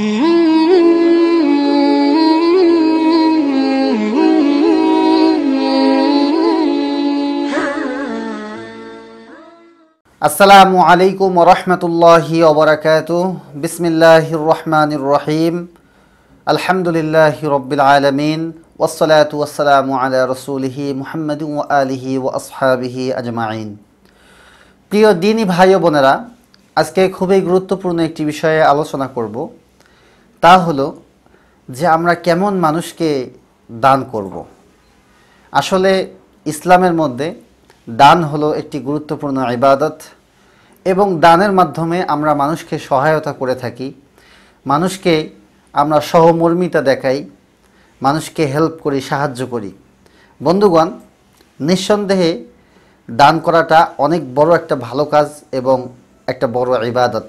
আসসালামু আলাইকুম রহমতুল্লাহি অবরাকাত বিসমিল্লাহ রহমান রহিম আলহামদুলিল্লাহ রবিল আলমিন ওসলাত ওসালামু আলা রসুলহি মুহাম্মদ আলহি ও আসহাবিহি আজমাইন প্রিয় দিনী ভাই বোনেরা আজকে খুবই গুরুত্বপূর্ণ একটি বিষয়ে আলোচনা করব তা হলো যে আমরা কেমন মানুষকে দান করব। আসলে ইসলামের মধ্যে দান হলো একটি গুরুত্বপূর্ণ ইবাদত এবং দানের মাধ্যমে আমরা মানুষকে সহায়তা করে থাকি মানুষকে আমরা সহমর্মিতা দেখাই মানুষকে হেল্প করি সাহায্য করি বন্ধুগণ নিঃসন্দেহে দান করাটা অনেক বড় একটা ভালো কাজ এবং একটা বড় ইবাদত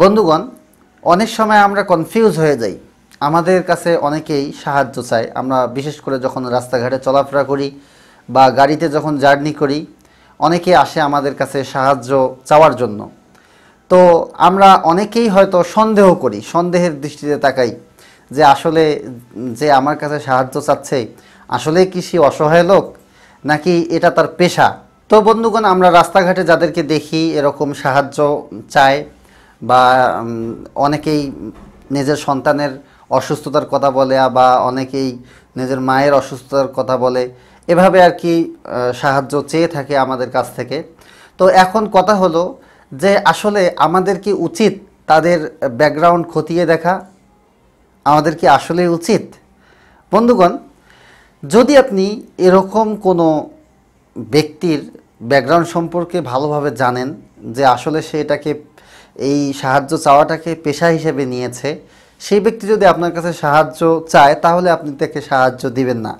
বন্ধুগণ অনেক সময় আমরা কনফিউজ হয়ে যাই আমাদের কাছে অনেকেই সাহায্য চায় আমরা বিশেষ করে যখন রাস্তাঘাটে চলাফেরা করি বা গাড়িতে যখন জার্নি করি অনেকে আসে আমাদের কাছে সাহায্য চাওয়ার জন্য তো আমরা অনেকেই হয়তো সন্দেহ করি সন্দেহের দৃষ্টিতে তাকাই যে আসলে যে আমার কাছে সাহায্য চাচ্ছে আসলে কি সে অসহায় লোক নাকি এটা তার পেশা তো বন্ধুগণ আমরা রাস্তাঘাটে যাদেরকে দেখি এরকম সাহায্য চায় বা অনেকেই নিজের সন্তানের অসুস্থতার কথা বলে বা অনেকেই নিজের মায়ের অসুস্থতার কথা বলে এভাবে আর কি সাহায্য চেয়ে থাকে আমাদের কাছ থেকে তো এখন কথা হলো যে আসলে আমাদের কি উচিত তাদের ব্যাকগ্রাউন্ড খতিয়ে দেখা আমাদের কি আসলে উচিত বন্ধুগণ যদি আপনি এরকম কোনো ব্যক্তির ব্যাকগ্রাউন্ড সম্পর্কে ভালোভাবে জানেন যে আসলে সে এটাকে এই সাহায্য চাওয়াটাকে পেশা হিসেবে নিয়েছে সেই ব্যক্তি যদি আপনার কাছে সাহায্য চায় তাহলে আপনি তাকে সাহায্য দিবেন না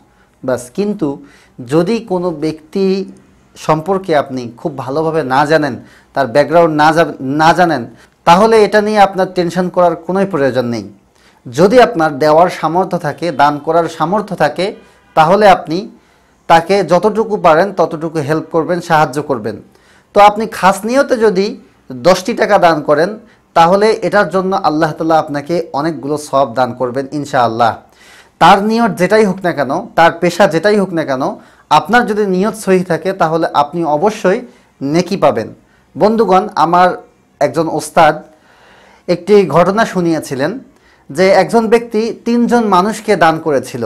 বাস কিন্তু যদি কোনো ব্যক্তি সম্পর্কে আপনি খুব ভালোভাবে না জানেন তার ব্যাকগ্রাউন্ড না না জানেন তাহলে এটা নিয়ে আপনার টেনশন করার কোনোই প্রয়োজন নেই যদি আপনার দেওয়ার সামর্থ্য থাকে দান করার সামর্থ্য থাকে তাহলে আপনি তাকে যতটুকু পারেন ততটুকু হেল্প করবেন সাহায্য করবেন তো আপনি খাস নিয়তে যদি দশটি টাকা দান করেন তাহলে এটার জন্য আল্লাহ তালা আপনাকে অনেকগুলো সব দান করবেন ইনশাআল্লাহ তার নিয়ত যেটাই হোক না কেন তার পেশা যেটাই হোক না কেন আপনার যদি নিয়ত সহি থাকে তাহলে আপনি অবশ্যই নেকি পাবেন বন্ধুগণ আমার একজন ওস্তাদ একটি ঘটনা শুনিয়েছিলেন যে একজন ব্যক্তি তিনজন মানুষকে দান করেছিল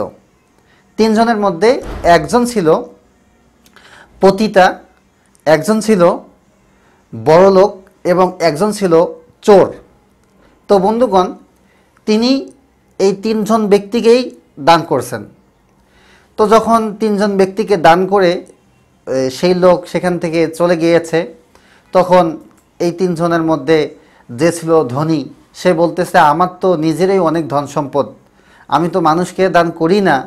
তিনজনের মধ্যে একজন ছিল পতিতা একজন ছিল বড়লোক এবং একজন ছিল চোর তো বন্ধুগণ তিনি এই তিনজন ব্যক্তিকেই দান করছেন তো যখন তিনজন ব্যক্তিকে দান করে সেই লোক সেখান থেকে চলে গিয়েছে তখন এই তিনজনের মধ্যে যে ছিল ধনী সে বলতেছে আমার তো নিজেরই অনেক ধন সম্পদ আমি তো মানুষকে দান করি না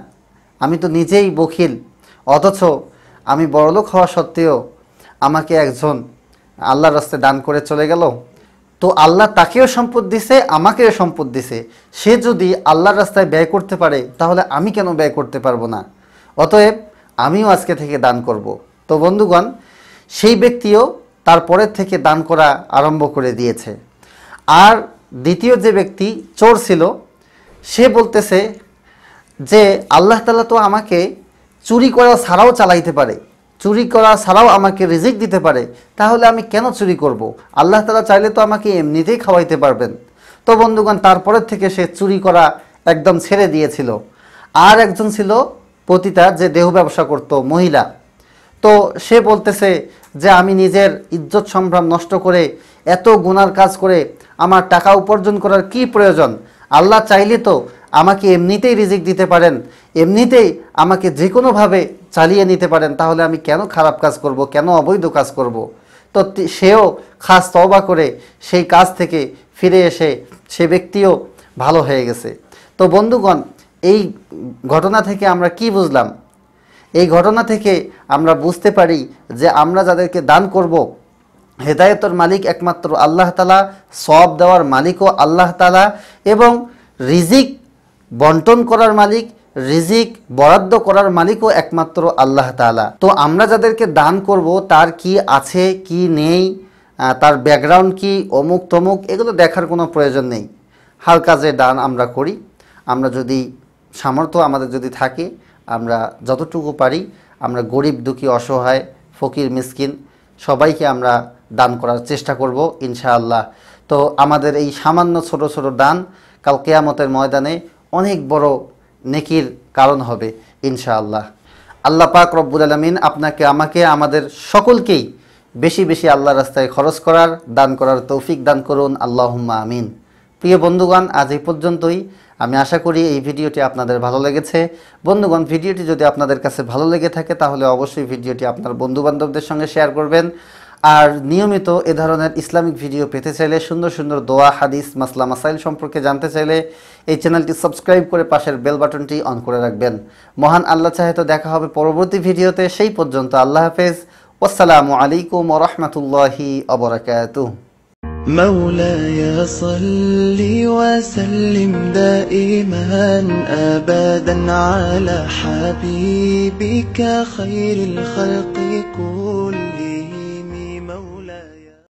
আমি তো নিজেই বখিল অথচ আমি বড়লোক হওয়া সত্ত্বেও আমাকে একজন আল্লাহর রাস্তায় দান করে চলে গেল তো আল্লাহ তাকেও সম্পদ দিছে আমাকেও সম্পদ দিছে সে যদি আল্লাহর রাস্তায় ব্যয় করতে পারে তাহলে আমি কেন ব্যয় করতে পারবো না অতএব আমিও আজকে থেকে দান করব। তো বন্ধুগণ সেই ব্যক্তিও তারপরের থেকে দান করা আরম্ভ করে দিয়েছে আর দ্বিতীয় যে ব্যক্তি চোর ছিল সে বলতেছে যে আল্লাহ তালা তো আমাকে চুরি করা ছাড়াও চালাইতে পারে চুরি করা ছাড়াও আমাকে রিজিক দিতে পারে তাহলে আমি কেন চুরি করব। আল্লাহ তালা চাইলে তো আমাকে এমনিতেই খাওয়াইতে পারবেন তো বন্ধুগণ তারপরের থেকে সে চুরি করা একদম ছেড়ে দিয়েছিল আর একজন ছিল পতিতা যে দেহ ব্যবসা করত মহিলা তো সে বলতেছে যে আমি নিজের ইজ্জত সম্ভ্রাম নষ্ট করে এত গুনার কাজ করে আমার টাকা উপার্জন করার কি প্রয়োজন আল্লাহ চাইলে তো আমাকে এমনিতেই রিজিক দিতে পারেন এমনিতেই আমাকে যে কোনোভাবে চালিয়ে নিতে পারেন তাহলে আমি কেন খারাপ কাজ করব কেন অবৈধ কাজ করব। তো সেও খাস তবা করে সেই কাজ থেকে ফিরে এসে সে ব্যক্তিও ভালো হয়ে গেছে তো বন্ধুগণ এই ঘটনা থেকে আমরা কি বুঝলাম এই ঘটনা থেকে আমরা বুঝতে পারি যে আমরা যাদেরকে দান করব হেদায়তর মালিক একমাত্র আল্লাহ তালা সব দেওয়ার মালিকও আল্লাহ তালা এবং রিজিক বন্টন করার মালিক রিজিক বরাদ্দ করার মালিকও একমাত্র আল্লাহ তালা তো আমরা যাদেরকে দান করব তার কি আছে কি নেই তার ব্যাকগ্রাউন্ড কি অমুক তমুক এগুলো দেখার কোনো প্রয়োজন নেই হালকা যে দান আমরা করি আমরা যদি সামর্থ্য আমাদের যদি থাকে আমরা যতটুকু পারি আমরা গরিব দুঃখী অসহায় ফকির মিসকিন সবাইকে আমরা দান করার চেষ্টা করব ইনশাআল্লাহ তো আমাদের এই সামান্য ছোট ছোট দান কাল কেয়ামতের ময়দানে অনেক বড় নেকির কারণ হবে ইনশাআল্লাহ আল্লাহ পাক রব্বুল আলমিন আপনাকে আমাকে আমাদের সকলকেই বেশি বেশি আল্লাহ রাস্তায় খরচ করার দান করার তৌফিক দান করুন আল্লাহুম্মা আমিন প্রিয় বন্ধুগণ আজ এই পর্যন্তই আমি আশা করি এই ভিডিওটি আপনাদের ভালো লেগেছে বন্ধুগণ ভিডিওটি যদি আপনাদের কাছে ভালো লেগে থাকে তাহলে অবশ্যই ভিডিওটি আপনার বন্ধুবান্ধবদের সঙ্গে শেয়ার করবেন আর নিয়মিত এ ধরনের ইসলামিক ভিডিও পেতে চাইলে সুন্দর সুন্দর দোয়া হাদিস মাসলা মাসাইল সম্পর্কে জানতে চাইলে এই চ্যানেলটি সাবস্ক্রাইব করে পাশের বেল বাটনটি অন করে রাখবেন মহান আল্লাহ চাহে তো দেখা হবে পরবর্তী ভিডিওতে সেই পর্যন্ত আল্লাহ হাফেজ ওসালামু আলাইকুম রহমতুল্লাহি অবরাকাত وبركاته مولاي صل وسلم دائما ابدا على حبيبك خير الخلق كل